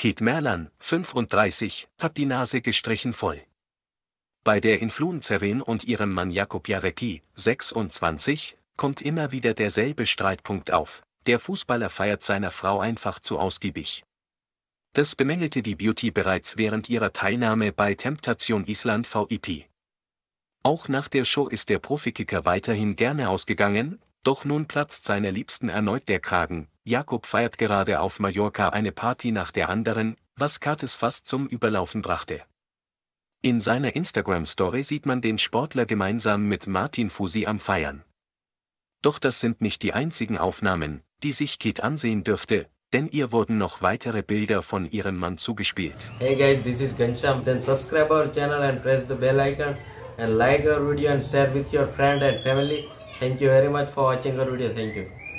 Keith Merlan, 35, hat die Nase gestrichen voll. Bei der Influencerin und ihrem Mann Jakob Jarecki, 26, kommt immer wieder derselbe Streitpunkt auf. Der Fußballer feiert seiner Frau einfach zu ausgiebig. Das bemängelte die Beauty bereits während ihrer Teilnahme bei Temptation Island VIP. Auch nach der Show ist der Profikicker weiterhin gerne ausgegangen, doch nun platzt seiner Liebsten erneut der Kragen, Jakob feiert gerade auf Mallorca eine Party nach der anderen, was Curtis fast zum Überlaufen brachte. In seiner Instagram-Story sieht man den Sportler gemeinsam mit Martin Fusi am Feiern. Doch das sind nicht die einzigen Aufnahmen, die sich Kit ansehen dürfte, denn ihr wurden noch weitere Bilder von ihrem Mann zugespielt. Hey guys, this is Gansham. Then subscribe our channel and press the bell icon and like our video and share with your friend and family. Thank you very much for watching our video. Thank you.